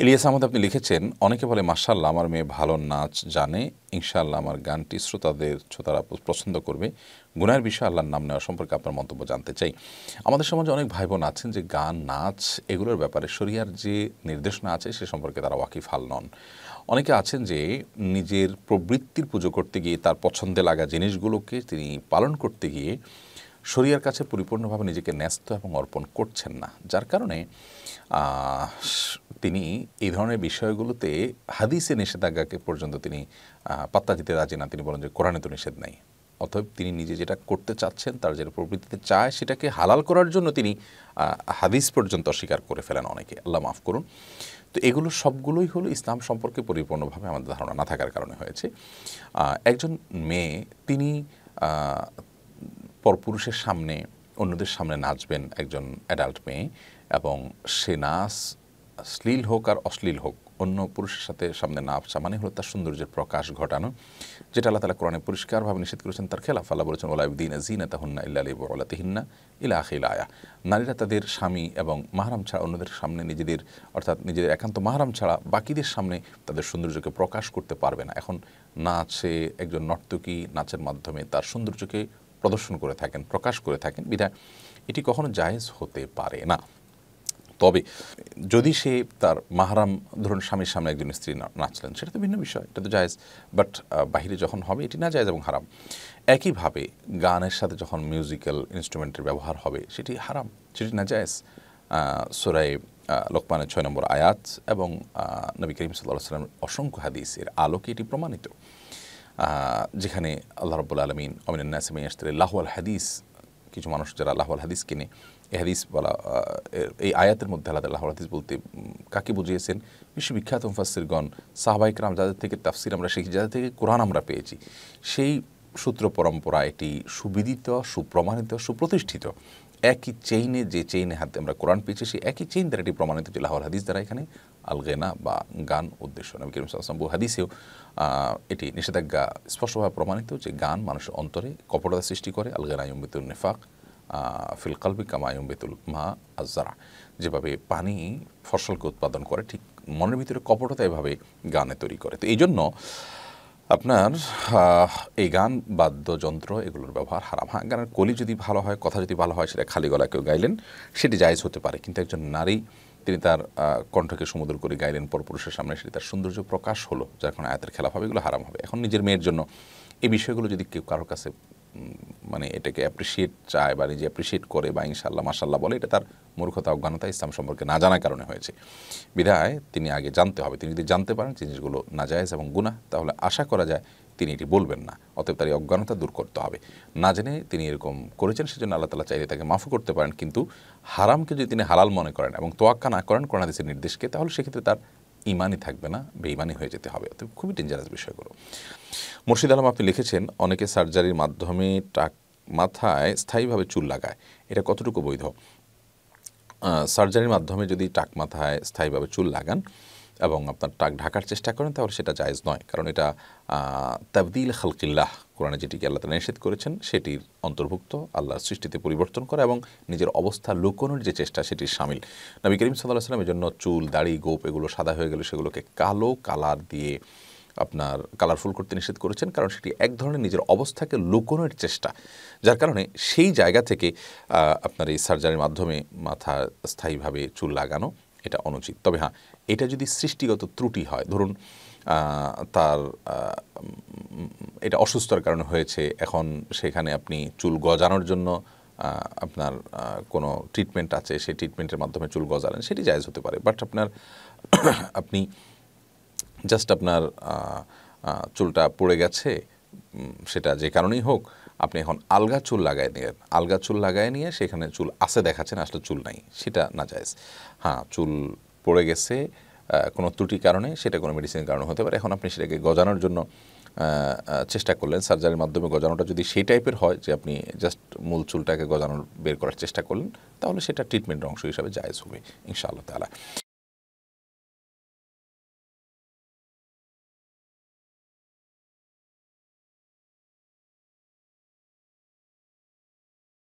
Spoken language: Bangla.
ইলিয়াস আহমদ আপনি লিখেছেন অনেকে বলে মার্শাল্লাহ আমার মেয়ে ভালো নাচ জানে ইনশাল্লাহ আমার গানটি শ্রোতাদের শ্রোতারা পছন্দ করবে গুনার বিষয়ে আল্লাহর নাম নেওয়া সম্পর্কে আপনার মন্তব্য জানতে চাই আমাদের সমাজে অনেক ভাই বোন আছেন যে গান নাচ এগুলোর ব্যাপারে শরিয়ার যে নির্দেশনা আছে সে সম্পর্কে তারা হাল নন অনেকে আছেন যে নিজের প্রবৃত্তির পুজো করতে গিয়ে তার পছন্দে লাগা জিনিসগুলোকে তিনি পালন করতে গিয়ে শরিয়ার কাছে পরিপূর্ণভাবে নিজেকে ন্যস্ত এবং অর্পণ করছেন না যার কারণে তিনি এই ধরনের বিষয়গুলোতে হাদিসে নিষেধাজ্ঞাকে পর্যন্ত তিনি পাত্তা দিতে রাজি না তিনি বলেন যে কোরআনে তো নিষেধ নাই অতএব তিনি নিজে যেটা করতে চাচ্ছেন তার যেটা প্রবৃত্তিতে চায় সেটাকে হালাল করার জন্য তিনি হাদিস পর্যন্ত অস্বীকার করে ফেলেন অনেকে আল্লাহ মাফ করুন তো এগুলো সবগুলোই হলো ইসলাম সম্পর্কে পরিপূর্ণভাবে আমাদের ধারণা না থাকার কারণে হয়েছে একজন মেয়ে তিনি পরপুরুষের সামনে অন্যদের সামনে নাচবেন একজন অ্যাডাল্ট মেয়ে এবং সে নাচ শ্লীল হোক আর অশ্লীল হোক অন্য পুরুষের সাথে সামনে না আসা মানে হলো তার সৌন্দর্যের প্রকাশ ঘটানো যেটা আল্লাহ তালা কোরআনে পরিষ্কারভাবে নিষেধ করেছেন তার খেলাফ আল্লাহ বলেছেন ওলাউদ্দিন জিনা তাহন্না ইল্লা আলী ওলাতিহিন্না ইলা আখিল আয়া নারীরা তাদের স্বামী এবং মাহারাম ছাড়া অন্যদের সামনে নিজেদের অর্থাৎ নিজেদের একান্ত মাহারাম ছাড়া বাকিদের সামনে তাদের সৌন্দর্যকে প্রকাশ করতে পারবে না এখন নাচে একজন নর্তকী নাচের মাধ্যমে তার সৌন্দর্যকে প্রদর্শন করে থাকেন প্রকাশ করে থাকেন বিধায় এটি কখনো জায়েজ হতে পারে না তবে যদি সে তার মাহারাম ধরুন স্বামীর সামনে একজন স্ত্রী নাচলেন সেটা তো ভিন্ন বিষয় এটা তো জায়েজ বাট বাহিরে যখন হবে এটি না জায়েজ এবং হারাম একইভাবে গানের সাথে যখন মিউজিক্যাল ইনস্ট্রুমেন্টের ব্যবহার হবে সেটি হারাম সেটি না জায়েজ সোরাই লোকমানের ছয় নম্বর আয়াত এবং নবী করিম সাল্লাহ সাল্লাম অসংখ্য হাদিসের আলোকে এটি প্রমাণিত যেখানে আল্লাহ রব্বুল আলমিন অমিন নাসিমি আসতে লাহু আল হাদিস কিছু মানুষ যারা আল্লাহ আল হাদিস কিনে এ হাদিস বলা এই আয়াতের মধ্যে আলাদা আল্লাহ হাদিস বলতে কাকে বুঝিয়েছেন বিশ্ববিখ্যাত মুফাসিরগণ সাহবাইকরাম যাদের থেকে তাফসির আমরা শিখি যাদের থেকে কোরআন আমরা পেয়েছি সেই সূত্র পরম্পরা এটি সুবিদিত সুপ্রমাণিত সুপ্রতিষ্ঠিত একই চেইনে যে চেইনে হাতে আমরা কোরআন পেয়েছি সেই একই চেইন দ্বারা এটি প্রমাণিত যে লাহোর হাদিস দ্বারা এখানে আলগেনা বা গান উদ্দেশ্য নবী কিরম সাল্লাম বহু হাদিসেও এটি নিষেধাজ্ঞা স্পষ্টভাবে প্রমাণিত যে গান মানুষের অন্তরে কপটতা সৃষ্টি করে গেনা ইম্বিতুল নেফাক ফিল কালবি কামায়ুম বেতুল মা আজারা যেভাবে পানি ফসলকে উৎপাদন করে ঠিক মনের ভিতরে কপটতা এভাবে গানে তৈরি করে তো এই জন্য আপনার এই গান বাদ্যযন্ত্র এগুলোর ব্যবহার হারাম হ্যাঁ গানের কলি যদি ভালো হয় কথা যদি ভালো হয় সেটা খালি গলা কেউ গাইলেন সেটি জায়জ হতে পারে কিন্তু একজন নারী তিনি তার কণ্ঠকে সমুদ্র করে গাইলেন পরপুরুষের সামনে সেটি তার সৌন্দর্য প্রকাশ হলো যার কোনো আয়তের খেলাফ হবে এগুলো হারাম হবে এখন নিজের মেয়ের জন্য এই বিষয়গুলো যদি কেউ কারোর কাছে মানে এটাকে অ্যাপ্রিসিয়েট চায় বা নিজে অ্যাপ্রিসিয়েট করে বা ইনশাল্লাহ মাসাল্লাহ বলে এটা তার মূর্খতা অজ্ঞানতা ইসলাম সম্পর্কে না জানার কারণে হয়েছে বিধায় তিনি আগে জানতে হবে তিনি যদি জানতে পারেন জিনিসগুলো যায় এবং গুণা তাহলে আশা করা যায় তিনি এটি বলবেন না অতএব তার এই অজ্ঞানতা দূর করতে হবে না জেনে তিনি এরকম করেছেন সেজন্য আল্লাহ তালা চাইলে তাকে মাফ করতে পারেন কিন্তু হারামকে যদি তিনি হালাল মনে করেন এবং তোয়াক্কা না করেন কোরআনাদিসের নির্দেশকে তাহলে সেক্ষেত্রে তার ইমানই থাকবে না বেইমানি হয়ে যেতে হবে অতএব খুবই ডেঞ্জারাস বিষয়গুলো মুর্শিদ আলম আপনি লিখেছেন অনেকে সার্জারির মাধ্যমে টাক মাথায় স্থায়ীভাবে চুল লাগায় এটা কতটুকু বৈধ সার্জারির মাধ্যমে যদি টাক মাথায় স্থায়ীভাবে চুল লাগান এবং আপনার টাক ঢাকার চেষ্টা করেন তাহলে সেটা জায়জ নয় কারণ এটা তাবদিল খালকিল্লাহ কোরআনে যেটিকে আল্লাহ তালা নিষেধ করেছেন সেটির অন্তর্ভুক্ত আল্লাহর সৃষ্টিতে পরিবর্তন করা এবং নিজের অবস্থা লুকোনোর যে চেষ্টা সেটির সামিল নবী করিম সাল্লাহ সাল্লামের জন্য চুল দাড়ি গোপ এগুলো সাদা হয়ে গেলে সেগুলোকে কালো কালার দিয়ে আপনার কালারফুল করতে নিষেধ করেছেন কারণ সেটি এক ধরনের নিজের অবস্থাকে লুকোনোর চেষ্টা যার কারণে সেই জায়গা থেকে আপনার এই সার্জারির মাধ্যমে মাথা স্থায়ীভাবে চুল লাগানো এটা অনুচিত তবে হ্যাঁ এটা যদি সৃষ্টিগত ত্রুটি হয় ধরুন তার এটা অসুস্থতার কারণে হয়েছে এখন সেখানে আপনি চুল গজানোর জন্য আপনার কোনো ট্রিটমেন্ট আছে সেই ট্রিটমেন্টের মাধ্যমে চুল গজালেন সেটি জায়জ হতে পারে বাট আপনার আপনি জাস্ট আপনার চুলটা পড়ে গেছে সেটা যে কারণেই হোক আপনি এখন আলগা চুল লাগাই নিয়ে আলগা চুল লাগাই নিয়ে সেখানে চুল আছে দেখাচ্ছেন আসলে চুল নাই সেটা না যায় হ্যাঁ চুল পড়ে গেছে কোনো ত্রুটির কারণে সেটা কোনো মেডিসিনের কারণে হতে পারে এখন আপনি সেটাকে গজানোর জন্য চেষ্টা করলেন সার্জারির মাধ্যমে গজানোটা যদি সেই টাইপের হয় যে আপনি জাস্ট মূল চুলটাকে গজানোর বের করার চেষ্টা করলেন তাহলে সেটা ট্রিটমেন্টের অংশ হিসাবে জায়জ হবে ইনশাআল্লাহ তালা